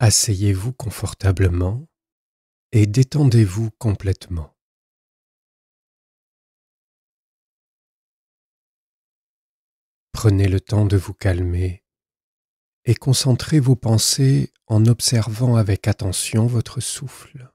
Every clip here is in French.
Asseyez-vous confortablement et détendez-vous complètement. Prenez le temps de vous calmer et concentrez vos pensées en observant avec attention votre souffle.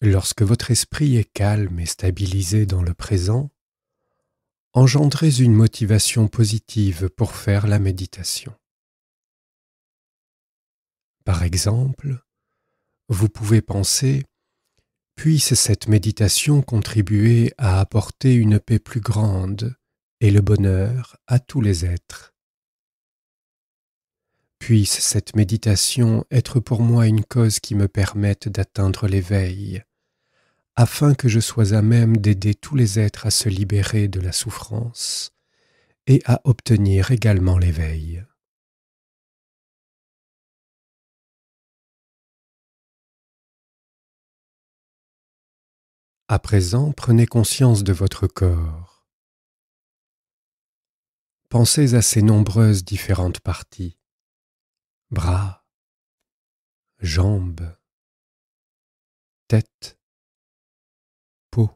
Lorsque votre esprit est calme et stabilisé dans le présent, engendrez une motivation positive pour faire la méditation. Par exemple, vous pouvez penser Puisse cette méditation contribuer à apporter une paix plus grande et le bonheur à tous les êtres. Puisse cette méditation être pour moi une cause qui me permette d'atteindre l'éveil, afin que je sois à même d'aider tous les êtres à se libérer de la souffrance et à obtenir également l'éveil. À présent, prenez conscience de votre corps. Pensez à ses nombreuses différentes parties bras, jambes, tête, peau,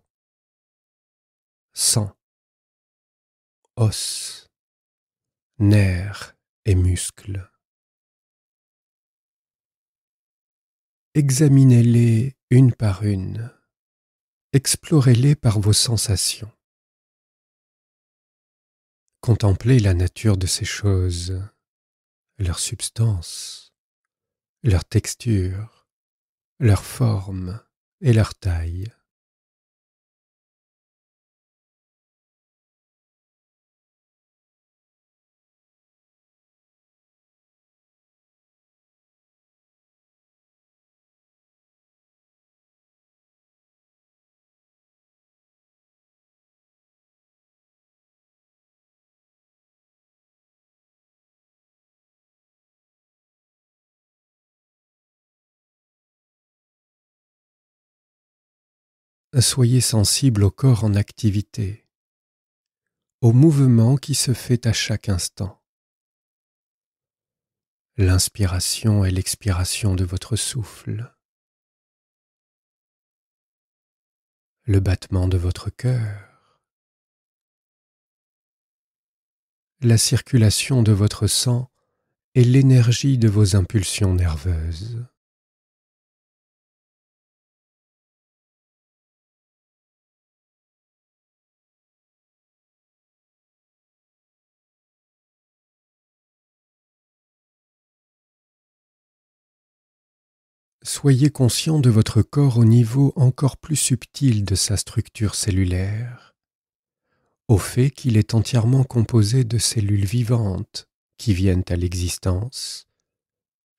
sang, os, nerfs et muscles. Examinez-les une par une, explorez-les par vos sensations. Contemplez la nature de ces choses leur substance, leur texture, leur forme et leur taille. Soyez sensible au corps en activité, au mouvement qui se fait à chaque instant, l'inspiration et l'expiration de votre souffle, le battement de votre cœur, la circulation de votre sang et l'énergie de vos impulsions nerveuses. Soyez conscient de votre corps au niveau encore plus subtil de sa structure cellulaire, au fait qu'il est entièrement composé de cellules vivantes qui viennent à l'existence,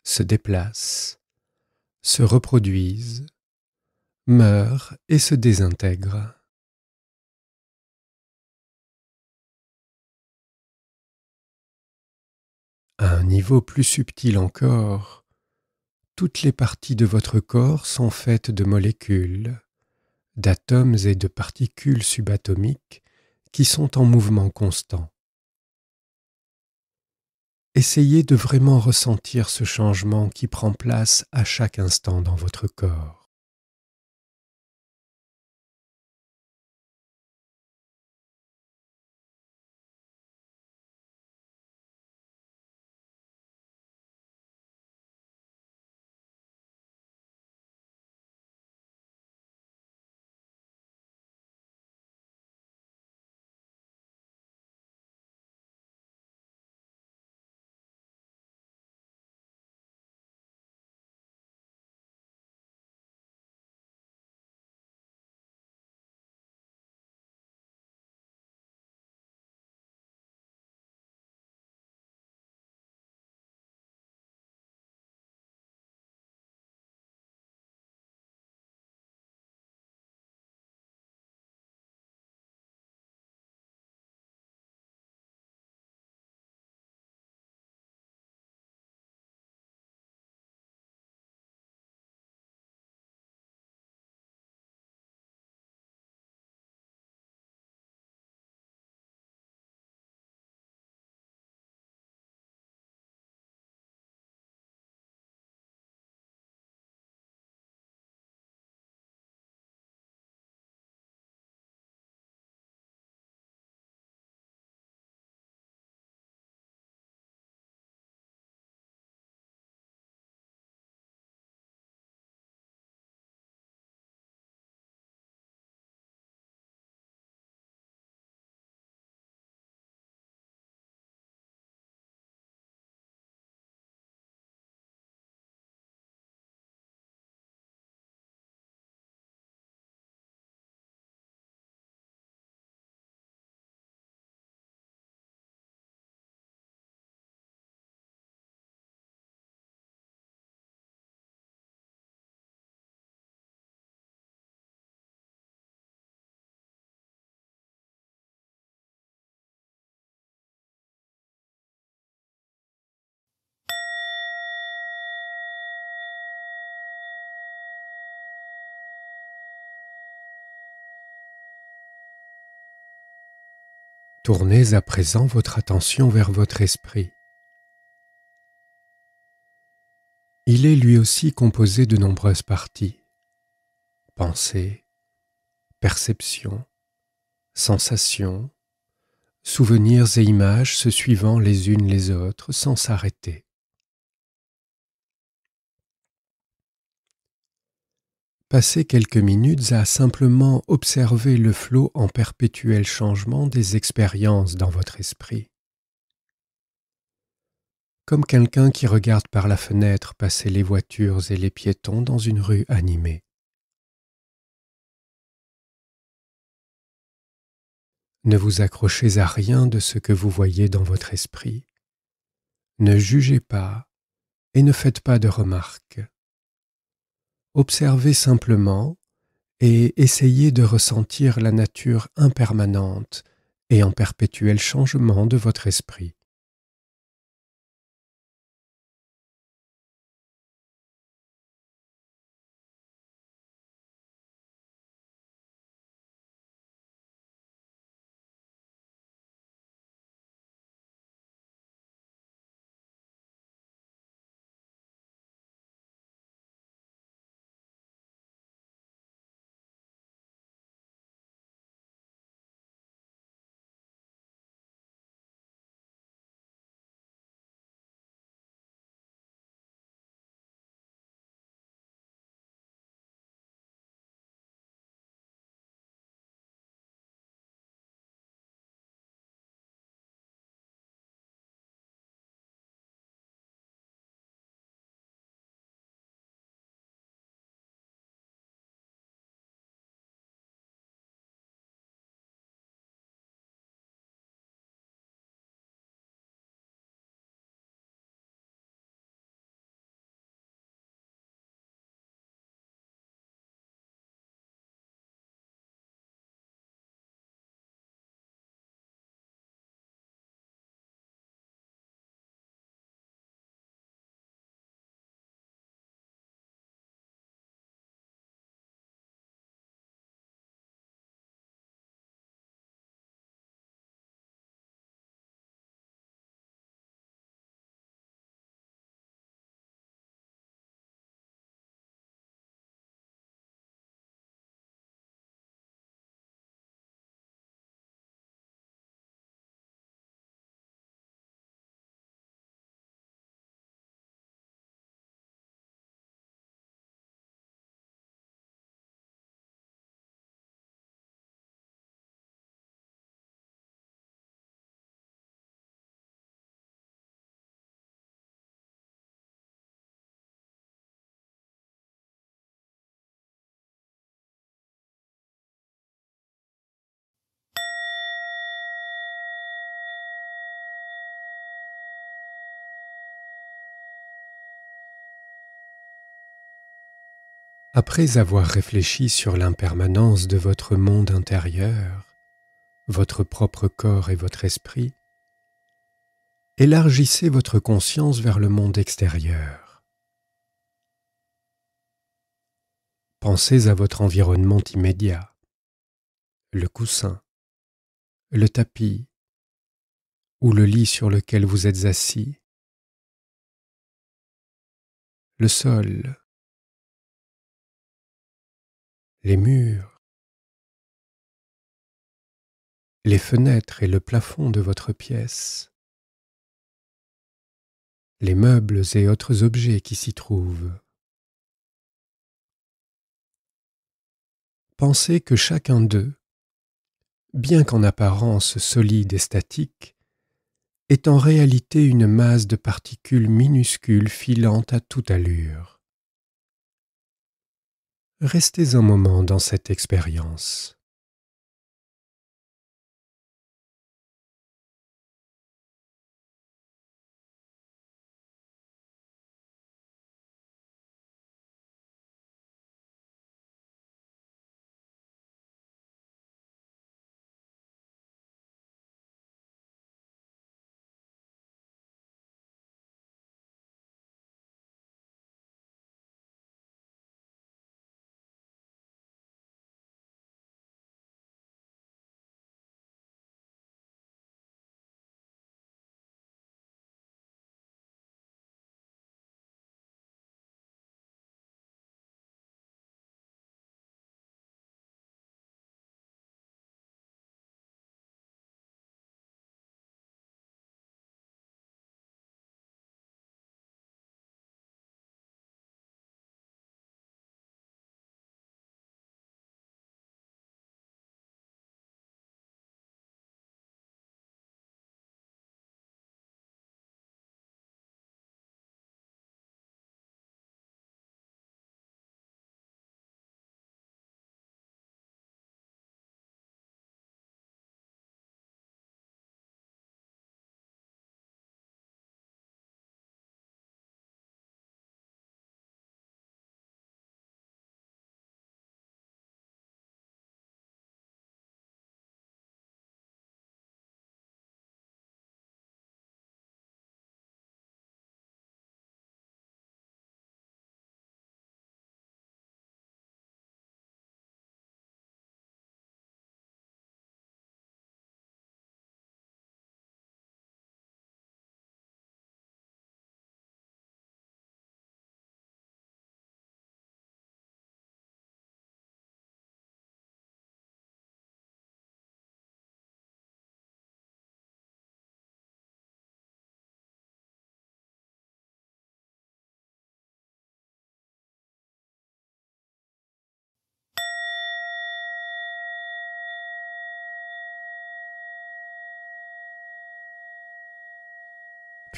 se déplacent, se reproduisent, meurent et se désintègrent. À un niveau plus subtil encore, toutes les parties de votre corps sont faites de molécules, d'atomes et de particules subatomiques qui sont en mouvement constant. Essayez de vraiment ressentir ce changement qui prend place à chaque instant dans votre corps. Tournez à présent votre attention vers votre esprit. Il est lui aussi composé de nombreuses parties. pensées, perceptions, sensations, souvenirs et images se suivant les unes les autres sans s'arrêter. Passez quelques minutes à simplement observer le flot en perpétuel changement des expériences dans votre esprit. Comme quelqu'un qui regarde par la fenêtre passer les voitures et les piétons dans une rue animée. Ne vous accrochez à rien de ce que vous voyez dans votre esprit. Ne jugez pas et ne faites pas de remarques. Observez simplement et essayez de ressentir la nature impermanente et en perpétuel changement de votre esprit. Après avoir réfléchi sur l'impermanence de votre monde intérieur, votre propre corps et votre esprit, élargissez votre conscience vers le monde extérieur. Pensez à votre environnement immédiat, le coussin, le tapis ou le lit sur lequel vous êtes assis, le sol, les murs, les fenêtres et le plafond de votre pièce, les meubles et autres objets qui s'y trouvent. Pensez que chacun d'eux, bien qu'en apparence solide et statique, est en réalité une masse de particules minuscules filant à toute allure. Restez un moment dans cette expérience.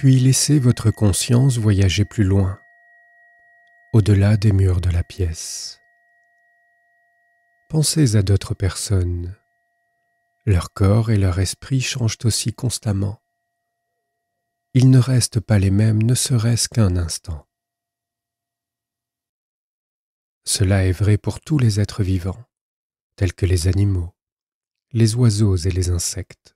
puis laissez votre conscience voyager plus loin, au-delà des murs de la pièce. Pensez à d'autres personnes. Leur corps et leur esprit changent aussi constamment. Ils ne restent pas les mêmes ne serait-ce qu'un instant. Cela est vrai pour tous les êtres vivants, tels que les animaux, les oiseaux et les insectes.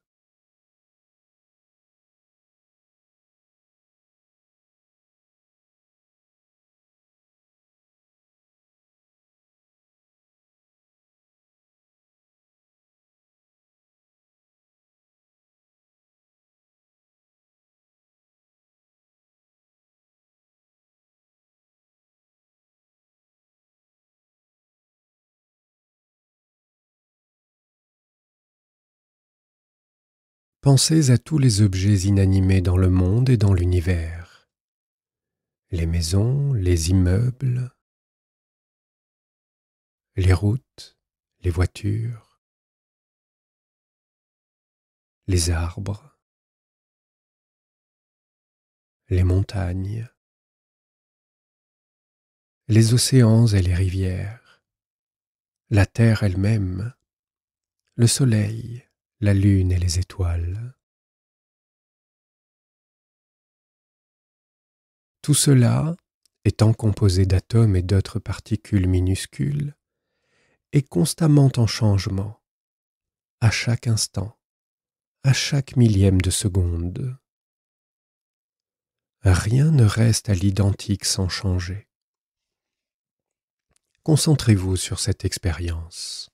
Pensez à tous les objets inanimés dans le monde et dans l'univers. Les maisons, les immeubles, les routes, les voitures, les arbres, les montagnes, les océans et les rivières, la terre elle-même, le soleil, la lune et les étoiles. Tout cela, étant composé d'atomes et d'autres particules minuscules, est constamment en changement, à chaque instant, à chaque millième de seconde. Rien ne reste à l'identique sans changer. Concentrez-vous sur cette expérience.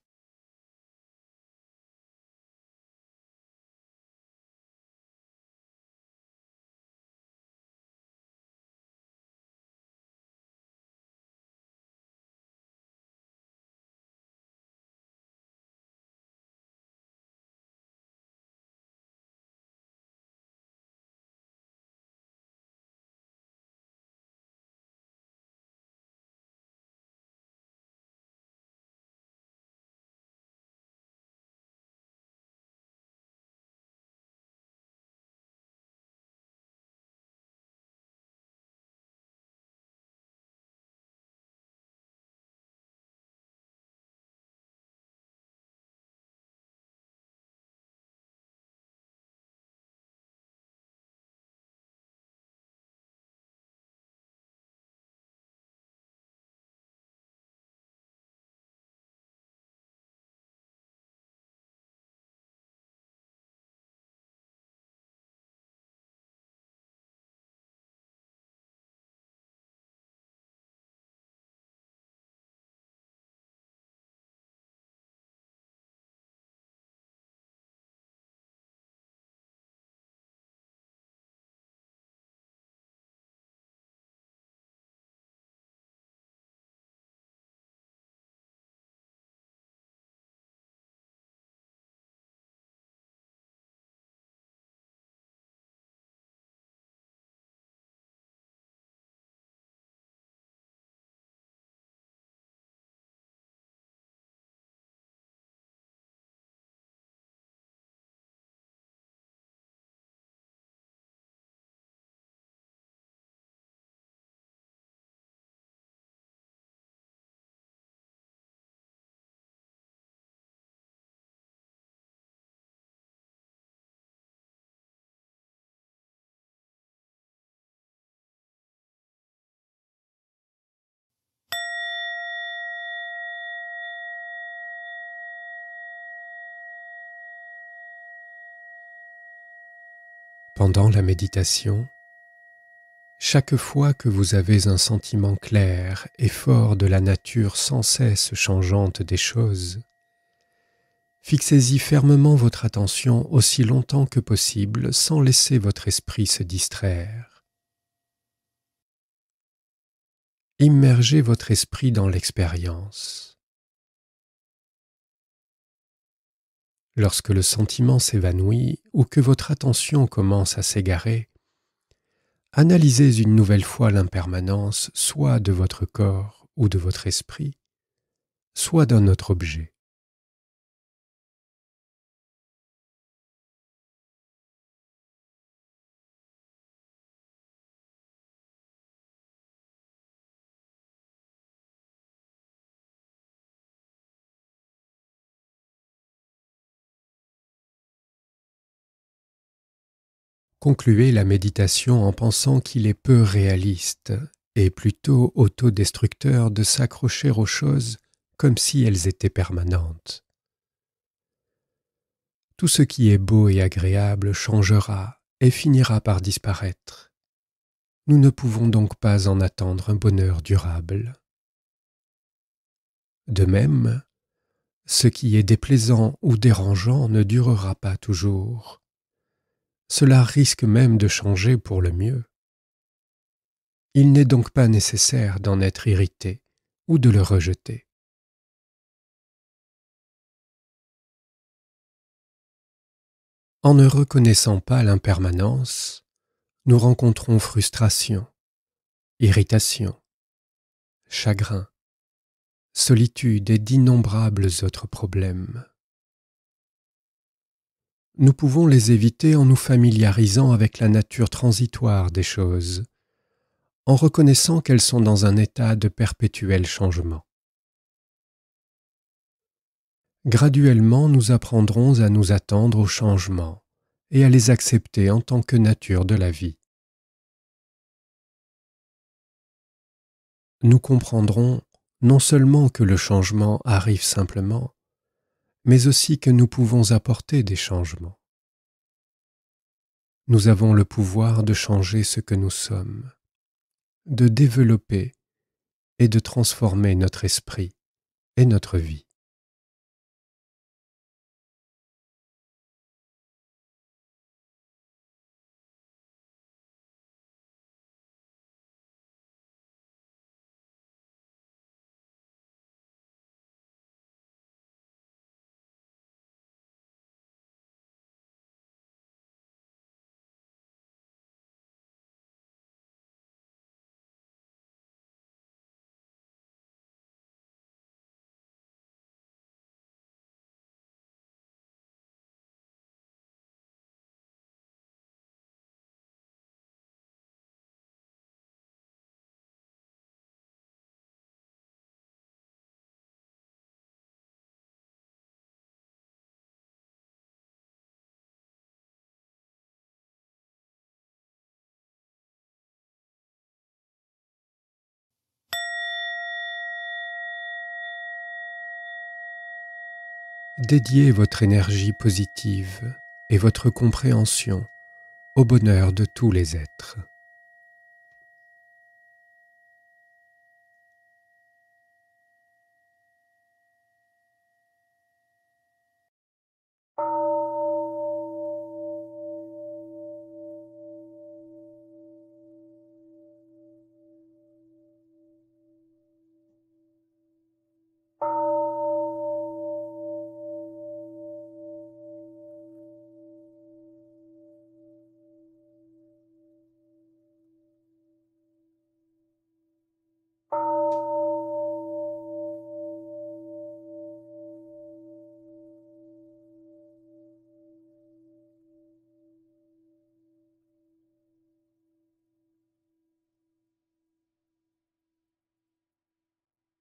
Pendant la méditation, chaque fois que vous avez un sentiment clair et fort de la nature sans cesse changeante des choses, fixez-y fermement votre attention aussi longtemps que possible sans laisser votre esprit se distraire. Immergez votre esprit dans l'expérience. Lorsque le sentiment s'évanouit ou que votre attention commence à s'égarer, analysez une nouvelle fois l'impermanence soit de votre corps ou de votre esprit, soit d'un autre objet. concluez la méditation en pensant qu'il est peu réaliste et plutôt autodestructeur de s'accrocher aux choses comme si elles étaient permanentes. Tout ce qui est beau et agréable changera et finira par disparaître. Nous ne pouvons donc pas en attendre un bonheur durable. De même, ce qui est déplaisant ou dérangeant ne durera pas toujours cela risque même de changer pour le mieux. Il n'est donc pas nécessaire d'en être irrité ou de le rejeter. En ne reconnaissant pas l'impermanence, nous rencontrons frustration, irritation, chagrin, solitude et d'innombrables autres problèmes nous pouvons les éviter en nous familiarisant avec la nature transitoire des choses, en reconnaissant qu'elles sont dans un état de perpétuel changement. Graduellement, nous apprendrons à nous attendre aux changements et à les accepter en tant que nature de la vie. Nous comprendrons non seulement que le changement arrive simplement, mais aussi que nous pouvons apporter des changements. Nous avons le pouvoir de changer ce que nous sommes, de développer et de transformer notre esprit et notre vie. Dédiez votre énergie positive et votre compréhension au bonheur de tous les êtres.